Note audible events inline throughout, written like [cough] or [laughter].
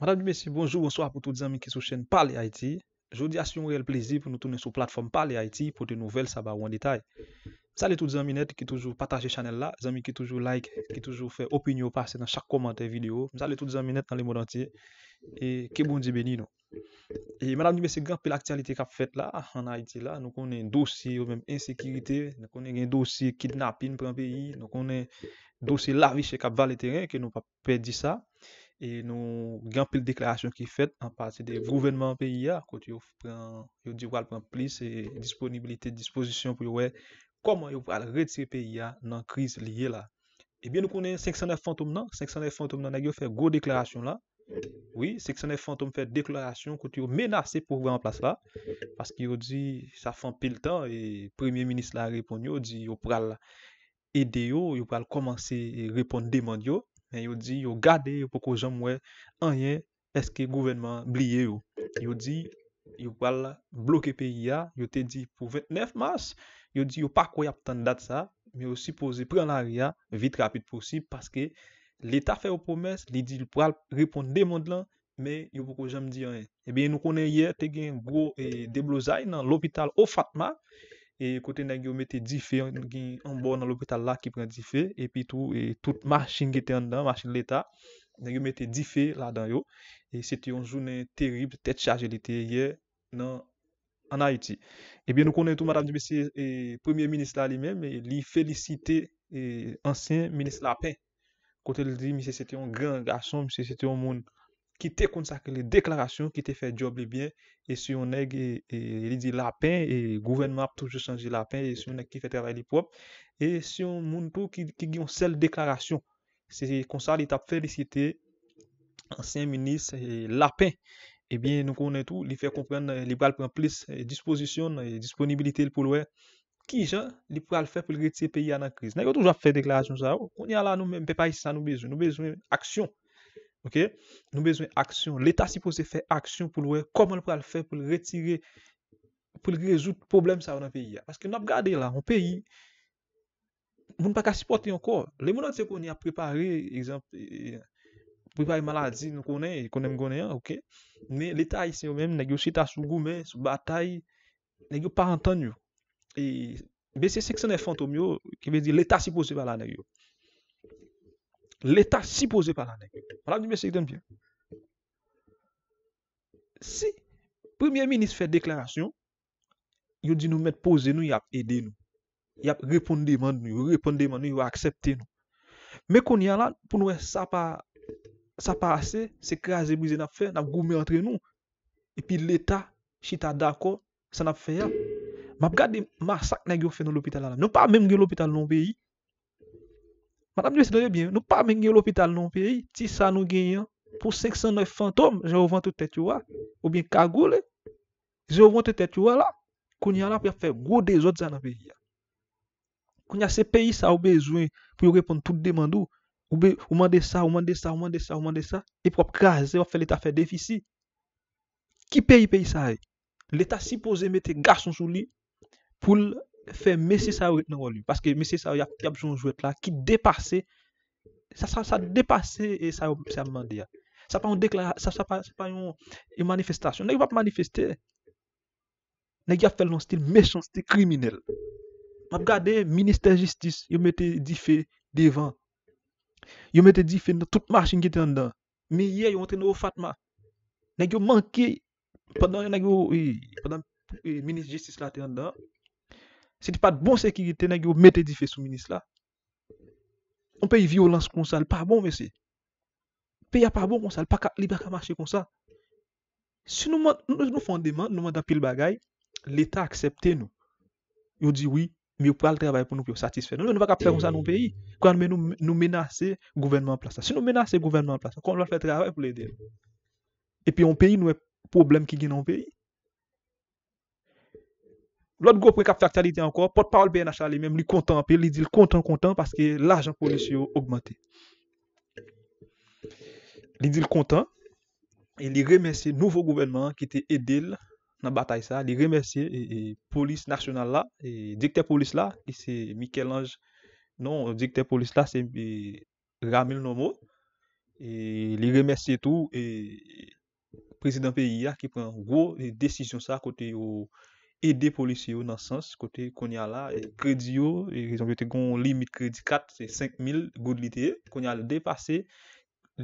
Madame Dibessi, bonjou, bonsoi pou tout zami ki sou chen Parle Haïti Jodi asyon re el plezi pou nou tounen sou platform Parle Haïti pou te nouvel sa ba wan detay Mzale tout zami net ki toujou pataje chanel la, zami ki toujou like, ki toujou fe opinyo pase nan chak komante video Mzale tout zami net nan le mod antye, ke bon di beni nou Madame Dibessi, granpe l'aktialite kap fet la, an Haïti la, nou konen dosi ou menm insekiritè Nou konen gen dosi kidnapin pran peyi, nou konen dosi lariche kap va le teren, ke nou pa pedi sa Mzale Dibessi, bonjou, bonsoi pou tout zami ki sou chen Parle Haïti, E nou gen pil deklarasyon ki fet Anpati de vrouvenman PIA Koti yo di wal pran plis E disponibilite, disponisyon pou yo we Koman yo pral reti PIA Nan kriz liye la Ebyen nou konen 509 Fantoum nan 509 Fantoum nan nagyo fè go deklarasyon la Oui, 509 Fantoum fè deklarasyon Koti yo menase pou wè an plas la Pask yo di sa fan pil tan E Premier Ministre la repon yo Di yo pral ede yo Yo pral komanse repon deman yo Men yo di yo gade yo pou ko jam we anye eske gouvenman bliye yo. Yo di yo pou al bloke peyi ya, yo te di pou 29 mars, yo di yo pa kwe ap tan dat sa, mi yo si pose pren la riyan vit rapid porsib, paske l'Etat fe ou pomes, li di yo pou al ripon de mond lan, men yo pou ko jam di anye. Ebe nou konen ye te gen bro e, deblozay nan l'opital ou Fatma, E kote nan gen yon mette di fe yon gen yon bo nan lopital la ki pren di fe. E pi tou, e tout mashing ete an dan, mashing l'Etat, nan gen mette di fe la dan yo. E sete yon jounen terib, tet chaje li te ye nan Haiti. E eh bi nou konen tou madame di M. Premier Ministre la li men, li felicite ansyen Ministre Lapin. Kote li di, M. sete yon gran gason, M. sete yon moun. ki te kont sakle deklarasyon, ki te fè job li byen, e si yon neg li di lapen, e gouvenman ap touche chanji lapen, e si yon neg ki fè travè li prop, e si yon moun tou ki gyon sel deklarasyon, se konsa li tap felisite, ansyen minis, lapen, e byen nou konen tou, li fè kompren, li pral pran plis, e disposisyon, e disponibilite l pou louè, ki jan, li pral fè pou li gri tse peyi anan kriz. Neg yo touj ap fè deklarasyon sa, kon yon la nou mè, mè pa yis sa nou bezou, nou bezou mè, aksyon, Nou bezwen aksyon, l'Etat si pose fè aksyon pou louè, koman l pou al fè, pou l retirè, pou l rezout problem sa ou nan peyi ya. Paske nou ap gade la, ou peyi, moun pa ka si pote yon kor. Le moun an tse kon y a preparé, e, preparé maladi, nou konen, e konen mgonen, ok. Men l'Etat y se yo menm, negyo sita sou goumen, sou batay, negyo pa rentan yo. E bese seksyon e fantom yo, ki vezi l'Etat si pose vala nan yo. L'Etat si pose par la nek. Man ap di M. Denbien. Si Premier Ministre fè deklarasyon, yo di nou met pose nou, yo ap ede nou. Yo ap reponde man nou, yo reponde man nou, yo ap aksepte nou. Mè kon yan lan, pou nou wè sa pa, sa pa ase, se kraze, brize nap fè, nap goume antre nou. E pi l'Etat, chita d'akor, sa nap fè ya. Map gade masak nek yo fè nou l'opital la. Nou pa mèm gwe l'opital nou beyi, Man ap diwese doye bin, nou pa men gen yo l'opital nou peri, ti sa nou gen yon, pou 509 fantom, jè ouvan toutet yo a, ou bin kagou eh? le, jè ouvan toutet yo a la, koun yon ap yon ap fè grou de zot zan ap peri ya. Koun yase peri sa ou bezwen pou yon repon tout demandou, oube ouman de sa, ouman de sa, ouman de sa, ouman de sa, e prop kaze, wap fè l'eta fè defisi. Ki peri peri sa e? L'eta si pou zemete gason sou li pou l... Fè mè sè sa ou et nan wò li. Paske mè sè sa ou y ap y ap joun jou et la. Ki depase. Sa sa depase e sa ou sa mandi ya. Sa pa yon dekla. Sa pa yon manifestasyon. Nè yon wap manifestè. Nè yon wap fè loun stil mechans, stil kriminel. Wap gade minister justice yon mette di fe devan. Yon mette di fe nan tout marchen ki te an dan. Mi ye yon ente nou ou fatma. Nè yon manke. Pendan yon nè yon yon minister justice la te an dan. Si tu pas de bonne sécurité, vous mettez des fait sous ministre là. On paye violence comme ça, pas bon, monsieur. Pays pas bon comme ça, pas libre marcher comme ça. Si nous, nous, nous faisons des demandes, nous demandons pile bagaille, l'État accepte nous. Il dit oui, mais il pas le travail pour nous satisfaire. Nous ne pouvons pas faire comme ça dans le pays. Quand nous, nous menacer le gouvernement en place. Si nous menacons le gouvernement en place, quand on va faire travail pour l'aider. Et puis, on pays, nous, problème qui gagne dans le pays. Lòt gò prekapitaktya li di ankon, potpawl BNHA li men, li kontan pe, li dil kontan kontan, paske l'ajan polis yo augmente. Li dil kontan, li remersye nouvo gouvenman, ki te edel nan batay sa, li remersye polis narsyonal la, dikter polis la, ki se Mikel Anj, non, dikter polis la, se ramil nomo, li remersye tou, e prezident pe yi ya, ki pren gò, e desisyon sa, kote yo, Ede polisyo nan sens, kote konya la, krediyo, e rizom jote kon li mit kredi 4, se 5.000 goud li te, konya le depase,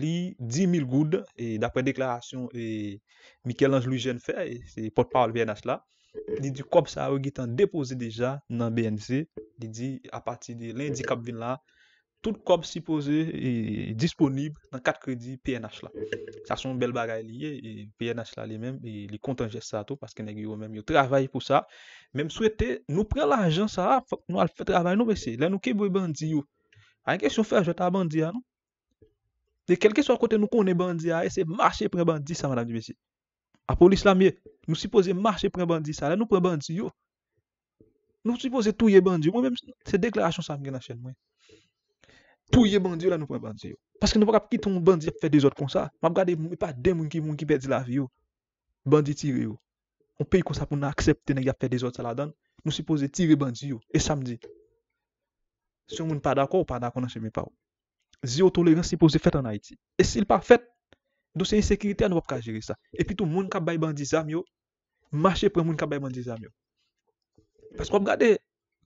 li 10.000 goud, e dapre deklarasyon e Mikel Anjou-Louis Genfer, e se potpawal VNH la, li di kob sa ou git an depose deja nan BNZ, li di apati de lindikab vin la, tout kob sipoze e disponib nan kat kredi PNH la. Sa son bel bagay li ye, PNH la li men, li kontanje sa to, paske neg yo men yo travay pou sa, men m souwete nou pre la anjan sa a, nou al fe travay nou besye, la nou kebwe bandi yo. A yon kesyon fe a jota a bandi ya non? nou? De kel kesyon kote nou kone bandi ya, e se mache pre bandi sa madame di besye. A polis la me, nou sipoze mache pre bandi sa, la nou pre bandi yo, nou sipoze touye bandi yo, mwen mwen se deklarasyon sa mgen na chen mwen. Pouye bandi yo la nou pwè bandi yo. Paske nou wak ap kitoun bandi ap fè de zot kon sa. Mwab gade mwen pa den mwen ki mwen ki pè di lavi yo. Bandi tire yo. On pey kon sa pou nan aksepte negya fè de zot sa la dan. Nou se pose tire bandi yo. E samdi. Se mwen pa dako ou pa dako nan che mwen pa ou. Zi yo tolerans se pose fèt an Haiti. E si l pa fèt. Dosye yi sekirite an nou wap ka jiri sa. E pi tou mwen kap bay bandi zan yo. Mache pre mwen kap bay bandi zan yo. Paske wap gade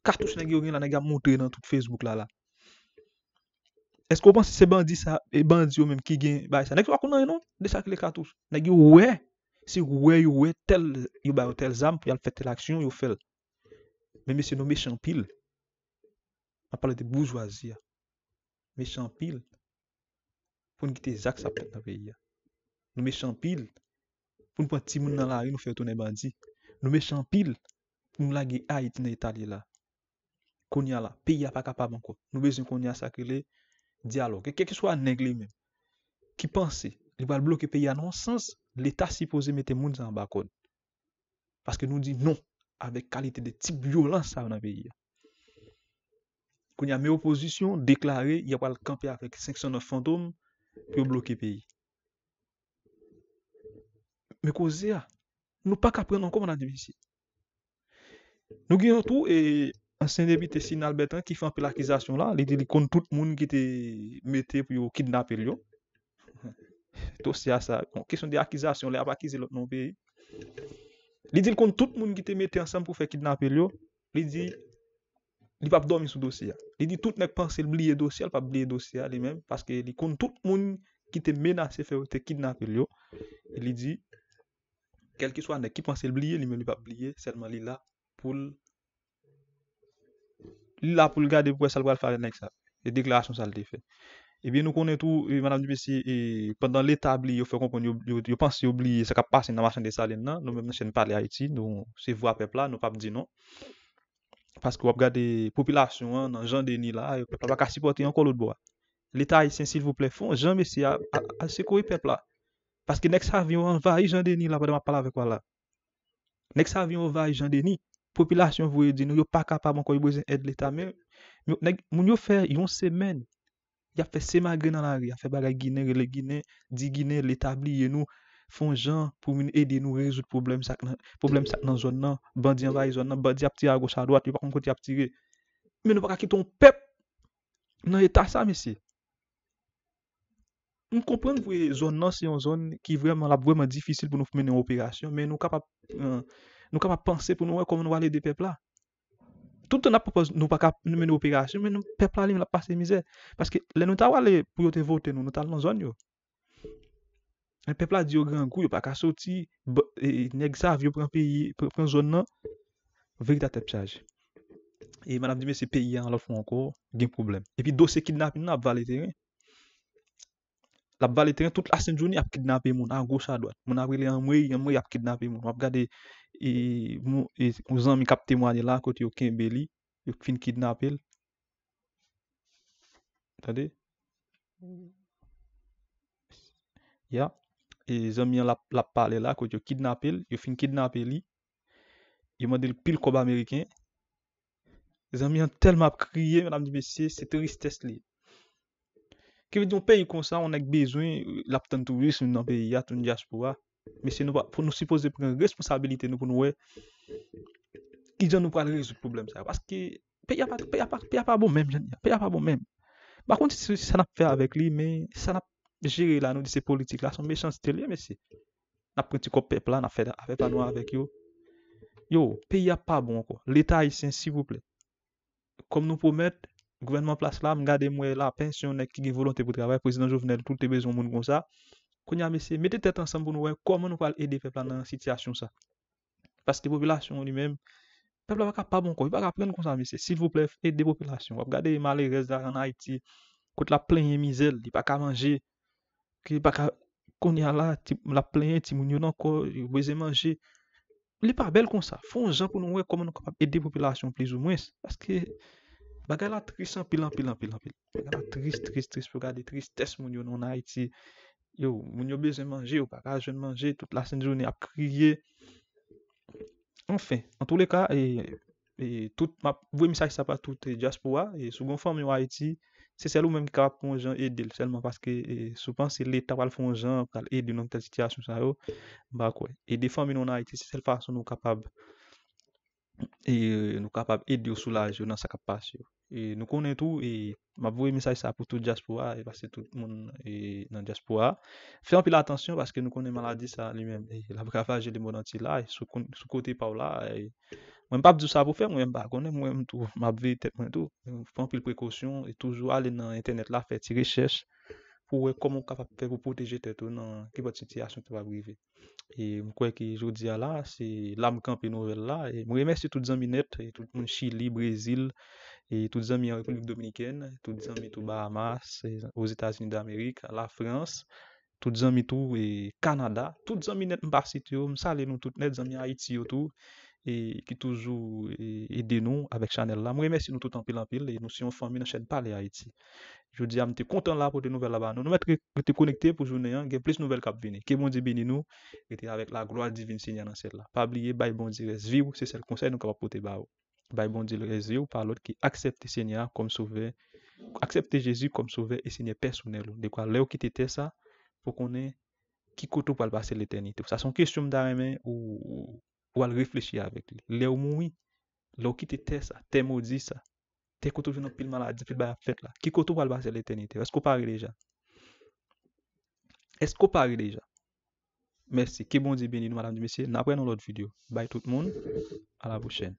kartouche negyo gen la negya montre nan tout Facebook la la. Esko w pan se se bandi sa, e bandi yo menm ki gen bay sa? Nèk yo akoun nan yon? De sakile katous. Nèk yo ouè. Se ouè, ouè, tel, yo bayo tel zam pou yal fè tel aksyon, yo fèl. Mèmè se nou mechampil. A pale de boujwazi ya. Mechampil. Foun gite zak sa pèp avè ya. Noumechampil. Foun pwant timoun nan la ri nou fèl ton e bandi. Noumechampil. Foun lage a iti nan itali la. Konya la. Pi ya pa kapab anko. Noube zin konya sakile. dialogue, quel que soit nèg qui pense, il va bloquer pays à non sens, l'état supposé mettre gens en bas Parce que nous dit non avec qualité de type violence dans le pays. Quand il y a une opposition déclarées, il y a pas le camper avec 509 fantômes pour bloquer le pays. Mais cause nous pas qu'à prendre on la ici. Nous avons tout et Oh. [laughs] Bon, oh. Asenye bi te sin albetan ki fè anpè l'akizasyon la, li di li kon tout moun ki te mette pou yo kidnap el yo. Tosya sa, kon kesyon de akizasyon, li ap akize lòt non pe. Li di li kon tout moun ki te mette ansem pou fè kidnap el yo, li di li pap domi sou dosya. Li di tout nek panse li blye dosya, li pap blye dosya li men, paske li kon tout moun ki te menase fè yo te kidnap el yo. Li di, kel ki swan nek ki panse li blye, li men li pap blye, selman li la pou l'akizasyon. Li la pou li gade pou wè sal wè al fave nan ek sa. E deklarasyon sal defen. E bi nou konen tou, e, Madame Dupessie, e pendant l'etab li, yo fè kompon, yo pansi oubli, se kap pasen nan marchande salen nan, nou men chen mi pale Haiti, nou se vwa pepla, nou pap di non. Paske wap gade popilasyon an, nan jan deni la, yo pepla wak asipote an kolot bo. L'etab yi sensil vwople fon, jan Dupessie, a sekowe pepla. Paske nek sa vyon an, va yi jan deni la, wè de ma pala vek wala. Nek sa v Popilasyon vwe edi nou yo pa kapab an kon yo bozen edi leta men, moun yo fè yon semen, yap fè semagre nan la ri, yap fè bagay gine, rele gine, digine, letabli, yon nou fon jan pou mwen edi nou rezout problem sak nan zon nan, bandian ray zon nan, bandi ap ti a goch a doat, yon pa kon konti ap ti re, men nou pa kakiton pep nan leta sa mesi. Nou kompran vwe zon nan se yon zon ki vreman la breman difisil pou nou fwen men yon operasyon, men nou kapab... Euh, Nou kama panse pou nou wè koman wale de pepla. Tout an ap propos nou pa ka mè nou operasyon, mè nou pepla li mè la pase mizè. Paske lè nou ta wale pou yo te vote nou, nou ta lè nan zon yo. An pepla di yo gran kou, yo pa ka soti, e, nek sa vyo pran zon nan, veri ta te pchaj. E man ap di mè se peyan lò fwen anko, gen problem. E pi dosè kidnap nou ap valete rè. Lap valetren, tout la sèm jouni ap kidnapè moun, an goch a doan. Moun ap rele an mwey, an mwey ap kidnapè moun. Wap gade, e mou, e zan mi kap temwani la, koti yo kin beli, yo fin kidnapè li. Tade? Ya, e zan mi an lap pale la, koti yo kidnapè li, yo fin kidnapè li. Yo mwade li pil koba Amerikèn. E zan mi an telman ap kriye, menam di besye, se tristès li. Kè vide yon pe yon konsan, an ek bezwen, la pou tan toube sou yon nan pe yat, yon jas pou wa. Mese, pou nou suppose pren responsabilite nou pou nou we. Ki jan nou pran rezo problem sa. Paske, pe yon pa bon men, jen. Pe yon pa bon men. Bakwant, sa nap fe avèk li, men, sa nap jere la nou di se politik la, son mechansi te li, mese. Nap pranti kop pepla, nap fè pa nou avèk yo. Yo, pe yon pa bon, ko. L'Etat yi sènsi pou ple. Kom nou pou mèd, gouvernement place là, regardez moi la pension qui est volonté pour travailler, président Jovenel tout tes besoin monde comme ça. Kounya monsieur, mettez tête ensemble pour nous voir comment nous pas aider peuple dans situation ça. Parce que les lui-même peuple pas capable encore, il pas prendre comme ça s'il vous plaît, aidez populations. Regardez malheureux là en Haïti, quand la est misère, il pas qu'à manger, Quand pas y a là, la plein ti moun yo pas besoin manger. Il n'est pas belle comme ça. Font gens pour nous voir comment nous capable aider populations plus ou moins parce que Bagay la tris an pil an pil an pil an pil, bagay la tris tris tris pou gade tristes moun yo non a iti. Yo, moun yo bezen manje yo, bagay a jen manje, tout la sen jouni ap kriye. Anfen, an tou le ka, e tout ma, vwe misay sa pa tout e jaspo a, e sou bon fan moun yo a iti, se sel ou men mi ka ap ponjan edel. Selman paske sou pan se le tapal ponjan, pral edel nong tazitya sou sa yo, bakwe. E defan moun yo nan a iti, se sel fason ou kapab. E euh, nou kapap et di ou soulaj yo nan sa kapasyo. E nou konen tou, e mabwe misay sa pou tout diaspoa, e basi tout moun e, nan diaspoa. Frenpil atensyon, baske nou konen maladi sa li men. E la vrafa je li moun an ti la, e, sou kote pa ou la. E, mwen pap di ou sa pou fè, mwen mba konen mwen mwen tou, mabwe tet mwen tou. Frenpil prekosyon, e toujou ale nan internet la, fè ti rechèche. pou wè komon kapap fè pou poteje tè tou nan kipot sityasyon pou wè brive. E mkwen ki joudzi a la, se la mkampi nouvel la, e mwè remesye tout zanmi net, e tout moun Chili, Brezil, e tout zanmi a Republik Dominikèn, e tout zanmi tou Bahamas, e os Etats-Unis d'Amerik, la Frans, tout zanmi tou Kanada, tout e zanmi net mba sityo, msa le nou tout net zanmi Haiti yo tou, E ki toujou ide e, nou avek chanel la. Mwen remesi nou tout anpil anpil le nou siyon fami nan chen pali a iti. Jou di amte kontan la pou de nouvel la ba. Nou mette ki te konekte pou jounen gen plis nouvel kap vini. Ki mwondi bini nou rete avek la gloa divin sinya nan sel la. Pa blye baybondi rezviw se sel konsey nou kap apote ba ou. Baybondi rezviw pa lout ki aksepte sinya kom souve aksepte Jezu kom souve e sinye personel ou. De kwa le ou ki te te sa pou konen ki koutou pal basel etenite. Sa son kistoum dar eme ou réfléchir avec lui. Les moui l'eau qui te ça, t'es maudit ça. T'es côté une pile maladie, pile la fête là. Qui côté l'éternité? Est-ce qu'on parle déjà? Est-ce qu'on parle déjà? Merci. Que bon Dieu bénisse nous, madame, messieurs. Nous après dans l'autre vidéo. Bye tout le monde. À la prochaine.